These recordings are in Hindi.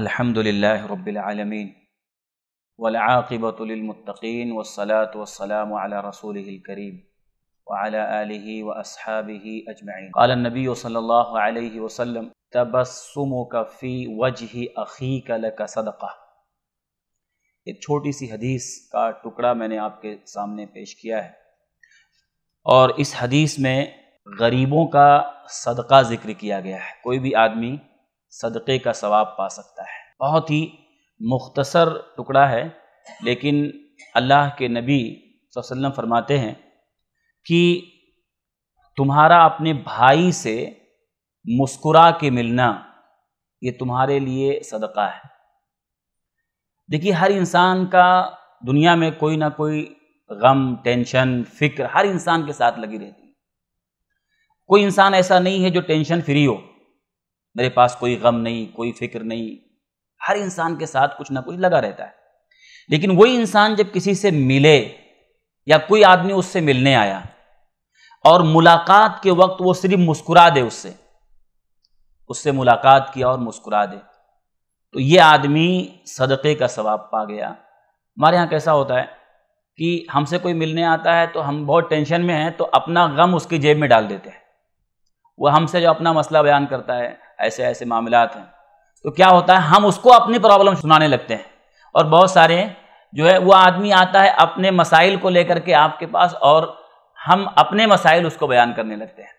الحمد لله رب العالمين والعاقبة للمتقين والصلاة والسلام على رسوله الكريم وعلى آله وأصحابه أجمعين قال النبي صلى الله عليه وسلم तबस्सुमुक फी वजह अखी लक सदका एक छोटी सी हदीस का टुकड़ा मैंने आपके सामने पेश किया है और इस हदीस में गरीबों का सदका जिक्र किया गया है कोई भी आदमी सदक़े का सवाब पा सकता है बहुत ही मुख्तसर टुकड़ा है लेकिन अल्लाह के नबी वसल्लम फरमाते हैं कि तुम्हारा अपने भाई से मुस्कुरा के मिलना ये तुम्हारे लिए सदका है देखिए हर इंसान का दुनिया में कोई ना कोई गम टेंशन फिक्र हर इंसान के साथ लगी रहती है कोई इंसान ऐसा नहीं है जो टेंशन फ्री हो मेरे पास कोई गम नहीं कोई फिक्र नहीं हर इंसान के साथ कुछ ना कुछ लगा रहता है लेकिन वही इंसान जब किसी से मिले या कोई आदमी उससे मिलने आया और मुलाकात के वक्त वो सिर्फ मुस्कुरा दे उससे उससे मुलाकात किया और मुस्कुरा दे तो ये आदमी सदक़े का सवाब पा गया हमारे यहाँ कैसा होता है कि हमसे कोई मिलने आता है तो हम बहुत टेंशन में हैं तो अपना गम उसकी जेब में डाल देते हैं वह हमसे जो अपना मसला बयान करता है ऐसे ऐसे मामला हैं तो क्या होता है हम उसको अपनी प्रॉब्लम सुनाने लगते हैं और बहुत सारे जो है वो आदमी आता है अपने मसाइल को लेकर के आपके पास और हम अपने मसाइल उसको बयान करने लगते हैं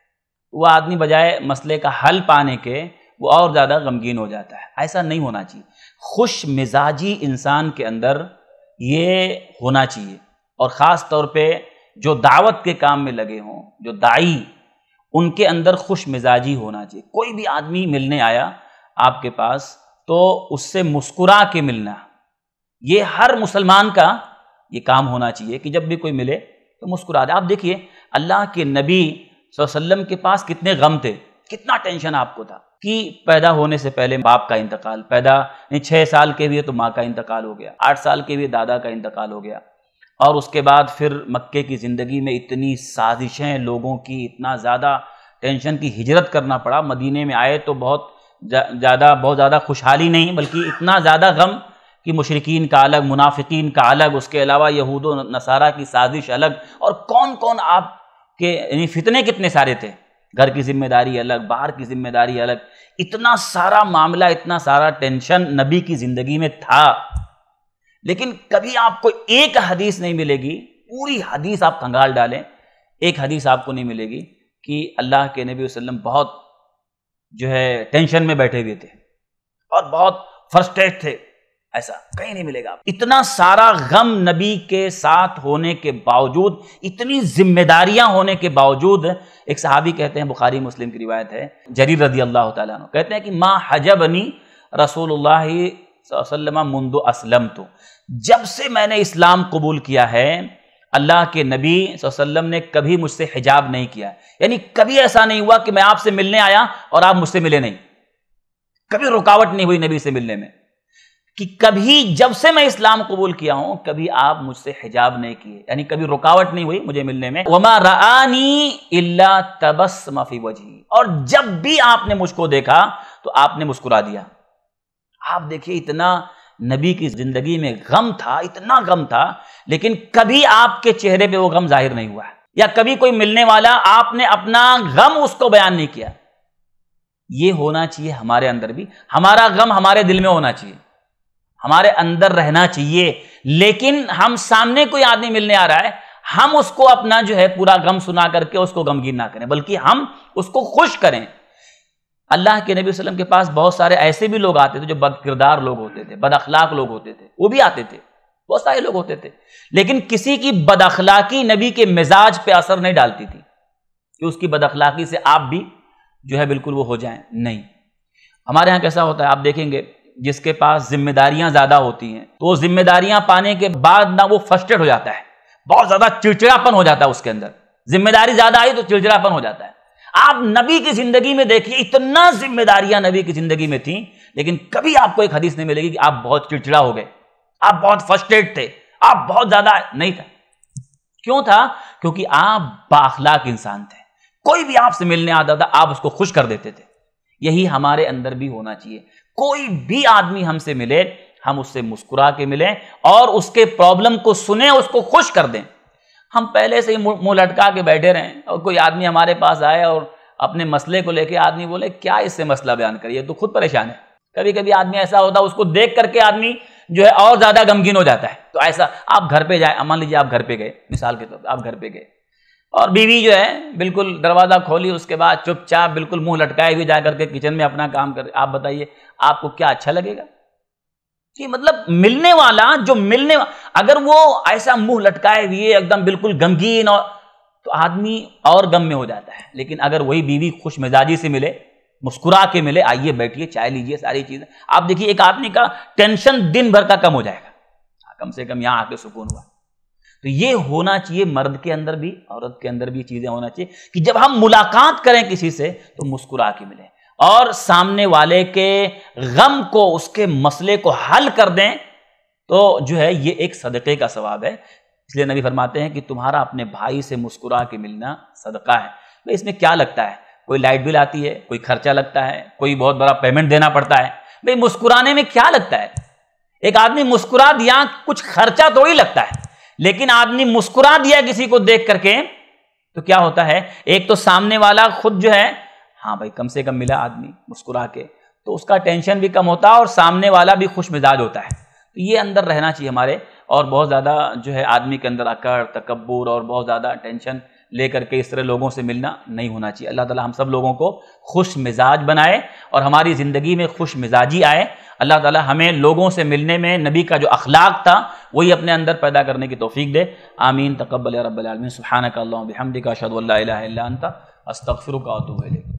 वो आदमी बजाय मसले का हल पाने के वो और ज़्यादा गमगीन हो जाता है ऐसा नहीं होना चाहिए खुश मिजाजी इंसान के अंदर ये होना चाहिए और ख़ास तौर पे जो दावत के काम में लगे हों जो दाई उनके अंदर खुश मिजाजी होना चाहिए कोई भी आदमी मिलने आया आपके पास तो उससे मुस्कुरा के मिलना ये हर मुसलमान का ये काम होना चाहिए कि जब भी कोई मिले तो मुस्कुरा दे आप देखिए अल्लाह के नबी वसल्लम के पास कितने गम थे कितना टेंशन आपको था कि पैदा होने से पहले बाप का इंतकाल पैदा नहीं छः साल के भी तो माँ का इंतकाल हो गया आठ साल के भी दादा का इंतकाल हो गया और उसके बाद फिर मक्के की ज़िंदगी में इतनी साजिशें लोगों की इतना ज़्यादा टेंशन की हिजरत करना पड़ा मदीने में आए तो बहुत ज़्यादा बहुत ज़्यादा खुशहाली नहीं बल्कि इतना ज़्यादा गम कि मुशरकिन का अलग मुनाफिकीन का अलग उसके अलावा यहूद नसारा की साजिश अलग और कौन कौन आप के यानी फितने कितने सारे थे घर की जिम्मेदारी अलग बाहर की जिम्मेदारी अलग इतना सारा मामला इतना सारा टेंशन नबी की ज़िंदगी में था लेकिन कभी आपको एक हदीस नहीं मिलेगी पूरी हदीस आप खंगाल डालें एक हदीस आपको नहीं मिलेगी कि अल्लाह के नबी वसल्लम बहुत जो है टेंशन में बैठे हुए थे और बहुत फर्स्टेड थे ऐसा कहीं नहीं मिलेगा इतना सारा गम नबी के साथ होने के बावजूद इतनी जिम्मेदारियां होने के बावजूद एक सहाबी कहते हैं बुखारी मुस्लिम की रिवायत है जरीर रदी अल्लाह तहते हैं कि माँ हजबनी रसूल वसल्लम मुंद असलम तो जब से मैंने इस्लाम कबूल किया है अल्लाह के नबी वसल्लम ने कभी मुझसे हिजाब नहीं किया यानी कभी ऐसा नहीं हुआ कि मैं आपसे मिलने आया और आप मुझसे मिले नहीं कभी रुकावट नहीं हुई नबी से मिलने में कि कभी जब से मैं इस्लाम कबूल किया हूं कभी आप मुझसे हिजाब नहीं किए यानी कभी रुकावट नहीं हुई मुझे मिलने में वमा रानी इल्ला तबस मफी वजी और जब भी आपने मुझको देखा तो आपने मुस्कुरा दिया आप देखिए इतना नबी की जिंदगी में गम था इतना गम था लेकिन कभी आपके चेहरे पे वो गम जाहिर नहीं हुआ या कभी कोई मिलने वाला आपने अपना गम उसको बयान नहीं किया ये होना चाहिए हमारे अंदर भी हमारा गम हमारे दिल में होना चाहिए हमारे अंदर रहना चाहिए लेकिन हम सामने कोई आदमी मिलने आ रहा है हम उसको अपना जो है पूरा गम सुना करके उसको गमगीन ना करें बल्कि हम उसको खुश करें अल्लाह के नबी वसल्लम के पास बहुत सारे ऐसे भी लोग आते थे जो बद किरदार लोग होते थे बद अखलाक लोग होते थे वो भी आते थे बहुत सारे लोग होते थे लेकिन किसी की बद अखलाकी नबी के मिजाज पे असर नहीं डालती थी कि उसकी बद अखलाकी से आप भी जो है बिल्कुल वो हो जाए नहीं हमारे यहाँ कैसा होता है आप देखेंगे जिसके पास जिम्मेदारियां ज़्यादा होती हैं तो जिम्मेदारियां पाने के बाद ना वो फर्स्टेड हो जाता है बहुत ज़्यादा चिड़चिड़ापन हो जाता है उसके अंदर जिम्मेदारी ज़्यादा आई तो चिड़चिड़ापन हो जाता है आप नबी की जिंदगी में देखिए इतना जिम्मेदारियां नबी की जिंदगी में थी लेकिन कभी आपको एक हदीस नहीं मिलेगी कि आप बहुत चिड़चिड़ा हो गए आप बहुत फर्स्टेड थे आप बहुत ज्यादा नहीं था क्यों था क्योंकि आप बाखलाक इंसान थे कोई भी आपसे मिलने आता था आप उसको खुश कर देते थे यही हमारे अंदर भी होना चाहिए कोई भी आदमी हमसे मिले हम उससे मुस्कुरा के मिलें और उसके प्रॉब्लम को सुने उसको खुश कर दें हम पहले से ही मुंह लटका के बैठे रहें और कोई आदमी हमारे पास आए और अपने मसले को लेके आदमी बोले क्या इससे मसला बयान करिए तो खुद परेशान है कभी कभी आदमी ऐसा होता है उसको देख करके आदमी जो है और ज़्यादा गमगीन हो जाता है तो ऐसा आप घर पे जाए मान लीजिए आप घर पे गए मिसाल के तौर पर आप घर पे गए और बीवी जो है बिल्कुल दरवाज़ा खोली उसके बाद चुपचाप बिल्कुल मुंह लटकाए हुए जा करके किचन में अपना काम कर आप बताइए आपको क्या अच्छा लगेगा कि मतलब मिलने वाला जो मिलने वा... अगर वो ऐसा मुंह लटकाए हुए एकदम बिल्कुल गमगीन और तो आदमी और गम में हो जाता है लेकिन अगर वही बीवी खुश मिजाजी से मिले मुस्कुरा के मिले आइए बैठिए चाय लीजिए सारी चीज़ें आप देखिए एक आदमी का टेंशन दिन भर का कम हो जाएगा हाँ, कम से कम यहाँ आके सुकून हुआ तो ये होना चाहिए मर्द के अंदर भी औरत के अंदर भी चीज़ें होना चाहिए कि जब हम मुलाकात करें किसी से तो मुस्कुरा के मिलें और सामने वाले के गम को उसके मसले को हल कर दें तो जो है ये एक सदक़े का सवाब है इसलिए नबी फरमाते हैं कि तुम्हारा अपने भाई से मुस्कुरा के मिलना सदका है भाई तो इसमें क्या लगता है कोई लाइट बिल आती है कोई खर्चा लगता है कोई बहुत बड़ा पेमेंट देना पड़ता है भाई मुस्कुराने में क्या लगता है एक आदमी मुस्कुरा दिया कुछ खर्चा तो ही लगता है लेकिन आदमी मुस्कुरा दिया किसी को देख करके तो क्या होता है एक तो सामने वाला खुद जो है हाँ भाई कम से कम मिला आदमी मुस्कुरा के तो उसका टेंशन भी कम होता है और सामने वाला भी खुश मिजाज होता है तो ये अंदर रहना चाहिए हमारे और बहुत ज़्यादा जो है आदमी के अंदर अकड़ तकबूर और बहुत ज़्यादा टेंशन लेकर के इस तरह लोगों से मिलना नहीं होना चाहिए अल्लाह ताला हम सब लोगों को खुश मिजाज बनाए और हमारी ज़िंदगी में खुश मिजाजी आए अल्लाह ताला हमें लोगों से मिलने में नबी का जो अखलाक था वही अपने अंदर पैदा करने की तोफ़ी दे आमीन तकबल रबालमीन सुबहाना का बिहमद का शद अस्तफ़र का